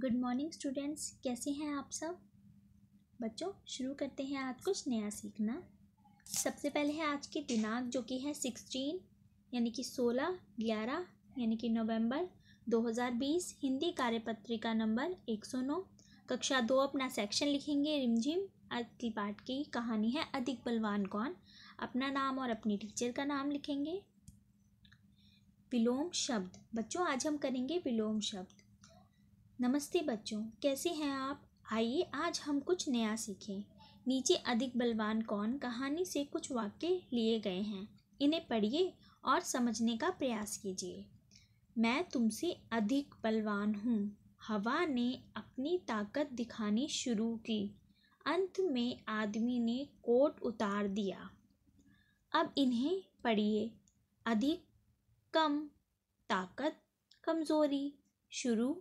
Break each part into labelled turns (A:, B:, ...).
A: good morning students कैसे हैं आप सब बच्चों शुरू करते हैं आज कुछ नया सीखना सबसे पहले है आज की दिनांक जो कि है सिक्सटीन यानी कि सोलह ग्यारह यानी कि नवंबर 2020 हिंदी कार्यपत्रिका नंबर एक सौ नौ कक्षा दो अपना सेक्शन लिखेंगे रिमझिम आज की पाठ की कहानी है अधिक बलवान कौन अपना नाम और अपनी टीचर का नाम लिखेंगे विलोम शब्द बच्चों आज हम करेंगे विलोम शब्द नमस्ते बच्चों कैसे हैं आप आइए आज हम कुछ नया सीखें नीचे अधिक बलवान कौन कहानी से कुछ वाक्य लिए गए हैं इन्हें पढ़िए और समझने का प्रयास कीजिए मैं तुमसे अधिक बलवान हूँ हवा ने अपनी ताकत दिखानी शुरू की अंत में आदमी ने कोट उतार दिया अब इन्हें पढ़िए अधिक कम ताकत कमज़ोरी शुरू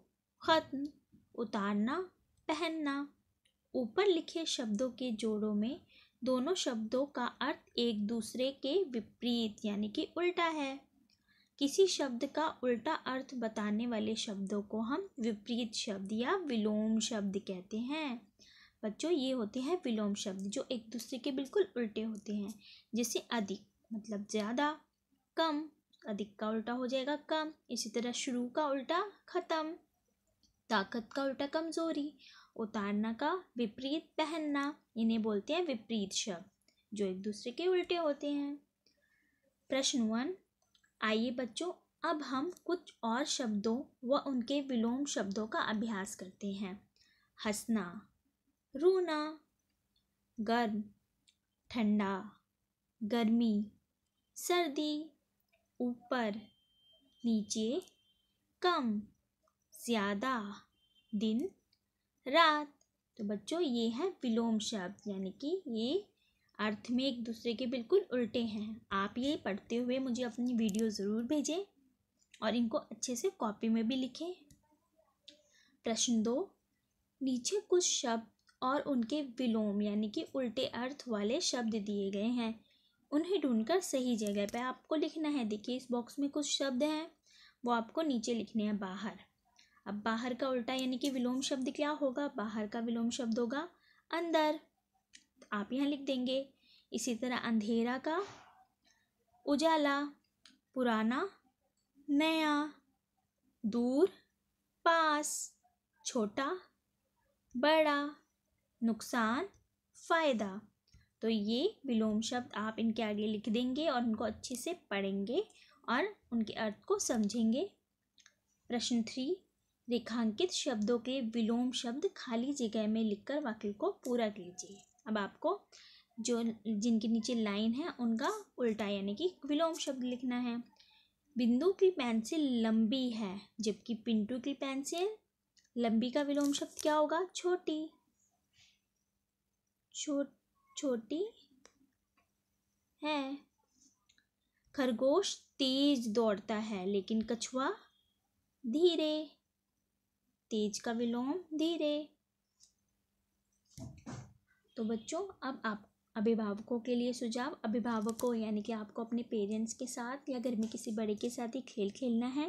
A: ख़त्म उतारना पहनना ऊपर लिखे शब्दों के जोड़ों में दोनों शब्दों का अर्थ एक दूसरे के विपरीत यानी कि उल्टा है किसी शब्द का उल्टा अर्थ बताने वाले शब्दों को हम विपरीत शब्द या विलोम शब्द कहते हैं बच्चों ये होते हैं विलोम शब्द जो एक दूसरे के बिल्कुल उल्टे होते हैं जैसे अधिक मतलब ज़्यादा कम अधिक का उल्टा हो जाएगा कम इसी तरह शुरू का उल्टा ख़त्म ताकत का उल्टा कमज़ोरी उतारना का विपरीत पहनना इन्हें बोलते हैं विपरीत शब्द जो एक दूसरे के उल्टे होते हैं प्रश्न वन आइए बच्चों अब हम कुछ और शब्दों व उनके विलोम शब्दों का अभ्यास करते हैं हंसना रोना गर्म ठंडा गर्मी सर्दी ऊपर नीचे कम ज़्यादा दिन रात तो बच्चों ये हैं विलोम शब्द यानी कि ये अर्थ में एक दूसरे के बिल्कुल उल्टे हैं आप ये पढ़ते हुए मुझे अपनी वीडियो ज़रूर भेजें और इनको अच्छे से कॉपी में भी लिखें प्रश्न दो नीचे कुछ शब्द और उनके विलोम यानी कि उल्टे अर्थ वाले शब्द दिए गए हैं उन्हें ढूंढकर सही जगह पर आपको लिखना है देखिए इस बॉक्स में कुछ शब्द हैं वो आपको नीचे लिखने हैं बाहर अब बाहर का उल्टा यानी कि विलोम शब्द क्या होगा बाहर का विलोम शब्द होगा अंदर तो आप यहाँ लिख देंगे इसी तरह अंधेरा का उजाला पुराना नया दूर पास छोटा बड़ा नुकसान फ़ायदा तो ये विलोम शब्द आप इनके आगे लिख देंगे और उनको अच्छे से पढ़ेंगे और उनके अर्थ को समझेंगे प्रश्न थ्री रेखांकित शब्दों के विलोम शब्द खाली जगह में लिखकर वाक्य को पूरा कीजिए अब आपको जो जिनके नीचे लाइन है उनका उल्टा यानी कि विलोम शब्द लिखना है बिंदु की पेंसिल लंबी है जबकि पिंटू की पेंसिल लंबी का विलोम शब्द क्या होगा छोटी छो, छोटी है खरगोश तेज दौड़ता है लेकिन कछुआ धीरे तेज का विलोम धीरे तो बच्चों अब आप अभिभावकों के लिए सुझाव अभिभावकों यानी कि आपको अपने पेरेंट्स के साथ या घर में किसी बड़े के साथ ही खेल खेलना है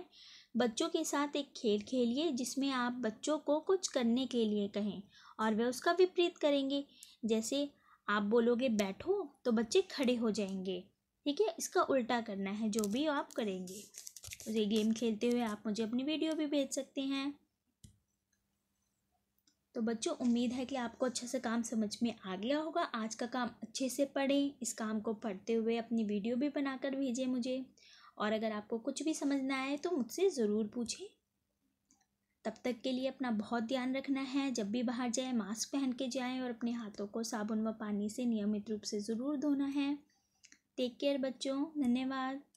A: बच्चों के साथ एक खेल खेलिए जिसमें आप बच्चों को कुछ करने के लिए कहें और वे उसका विपरीत करेंगे जैसे आप बोलोगे बैठो तो बच्चे खड़े हो जाएंगे ठीक है इसका उल्टा करना है जो भी आप करेंगे तो ये गेम खेलते हुए आप मुझे अपनी वीडियो भी भेज सकते हैं तो बच्चों उम्मीद है कि आपको अच्छे से काम समझ में आ गया होगा आज का काम अच्छे से पढ़ें इस काम को पढ़ते हुए अपनी वीडियो भी बनाकर भेजें मुझे और अगर आपको कुछ भी समझना आए तो मुझसे ज़रूर पूछें तब तक के लिए अपना बहुत ध्यान रखना है जब भी बाहर जाएं मास्क पहन के जाएं और अपने हाथों को साबुन व पानी से नियमित रूप से ज़रूर धोना है टेक केयर बच्चों धन्यवाद